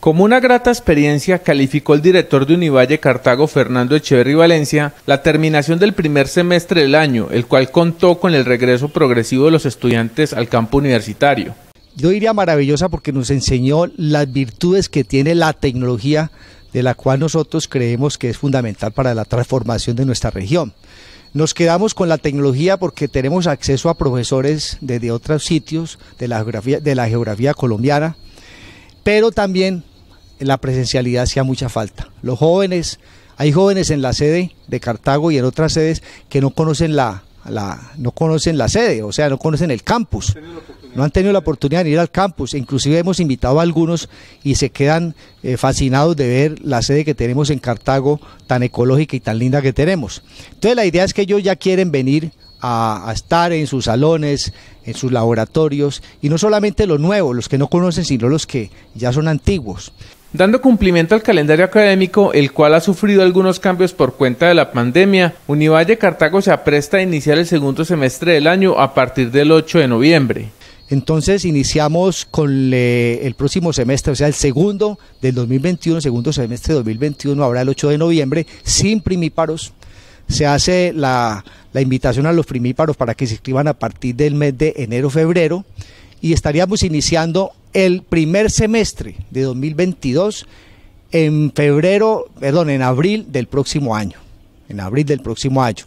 Como una grata experiencia, calificó el director de Univalle Cartago, Fernando Echeverri Valencia, la terminación del primer semestre del año, el cual contó con el regreso progresivo de los estudiantes al campo universitario. Yo diría maravillosa porque nos enseñó las virtudes que tiene la tecnología, de la cual nosotros creemos que es fundamental para la transformación de nuestra región. Nos quedamos con la tecnología porque tenemos acceso a profesores desde otros sitios de la geografía, de la geografía colombiana, pero también la presencialidad hacía mucha falta. Los jóvenes, hay jóvenes en la sede de Cartago y en otras sedes que no conocen la, la no conocen la sede, o sea, no conocen el campus. No han tenido la oportunidad de ir al campus. Inclusive hemos invitado a algunos y se quedan eh, fascinados de ver la sede que tenemos en Cartago, tan ecológica y tan linda que tenemos. Entonces la idea es que ellos ya quieren venir a, estar en sus salones, en sus laboratorios, y no solamente los nuevos, los que no conocen, sino los que ya son antiguos. Dando cumplimiento al calendario académico, el cual ha sufrido algunos cambios por cuenta de la pandemia, Univalle Cartago se apresta a iniciar el segundo semestre del año a partir del 8 de noviembre. Entonces iniciamos con eh, el próximo semestre, o sea, el segundo del 2021, segundo semestre de 2021, habrá el 8 de noviembre, sin primíparos. Se hace la, invitación a los primíparos para que se inscriban a partir del mes de enero-febrero y estaríamos iniciando el primer semestre de 2022 en febrero, perdón, en abril del próximo año, en abril del próximo año.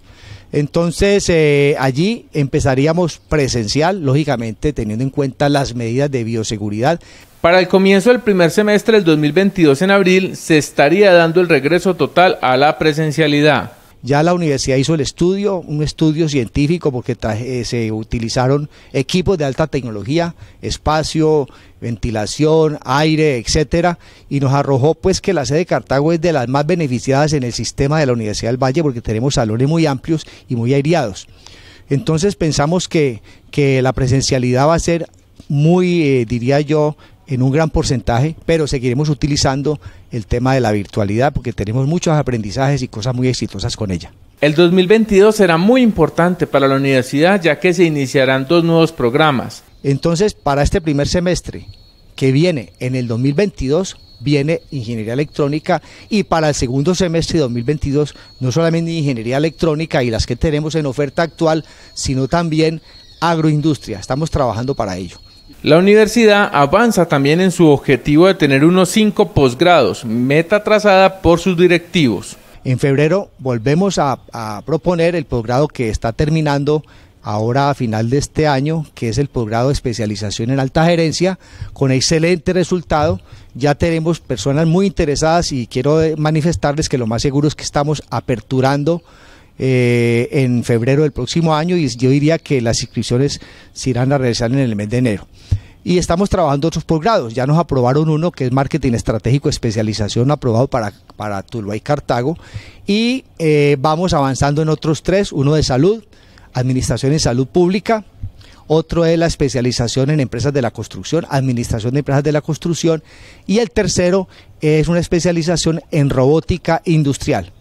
Entonces, eh, allí empezaríamos presencial, lógicamente teniendo en cuenta las medidas de bioseguridad. Para el comienzo del primer semestre del 2022 en abril se estaría dando el regreso total a la presencialidad. Ya la universidad hizo el estudio, un estudio científico, porque eh, se utilizaron equipos de alta tecnología, espacio, ventilación, aire, etcétera, y nos arrojó pues que la sede de Cartago es de las más beneficiadas en el sistema de la Universidad del Valle, porque tenemos salones muy amplios y muy aireados. Entonces pensamos que, que la presencialidad va a ser muy, eh, diría yo, en un gran porcentaje, pero seguiremos utilizando el tema de la virtualidad porque tenemos muchos aprendizajes y cosas muy exitosas con ella. El 2022 será muy importante para la universidad ya que se iniciarán dos nuevos programas. Entonces, para este primer semestre que viene en el 2022, viene ingeniería electrónica y para el segundo semestre de 2022 no solamente ingeniería electrónica y las que tenemos en oferta actual, sino también agroindustria. Estamos trabajando para ello. La universidad avanza también en su objetivo de tener unos cinco posgrados, meta trazada por sus directivos. En febrero volvemos a, proponer el posgrado que está terminando ahora a final de este año, que es el posgrado de especialización en alta gerencia, con excelente resultado. Ya tenemos personas muy interesadas y quiero eh, manifestarles que lo más seguro es que estamos aperturando eh, en febrero del próximo año y yo diría que las inscripciones se irán a realizar en el mes de enero. Y estamos trabajando otros posgrados. Ya nos aprobaron uno que es Marketing Estratégico Especialización, aprobado para, para y Cartago. Y eh, vamos avanzando en otros tres, uno de salud, Administración en Salud Pública, otro es la especialización en empresas de la construcción, administración de empresas de la construcción, y el tercero es una especialización en robótica industrial.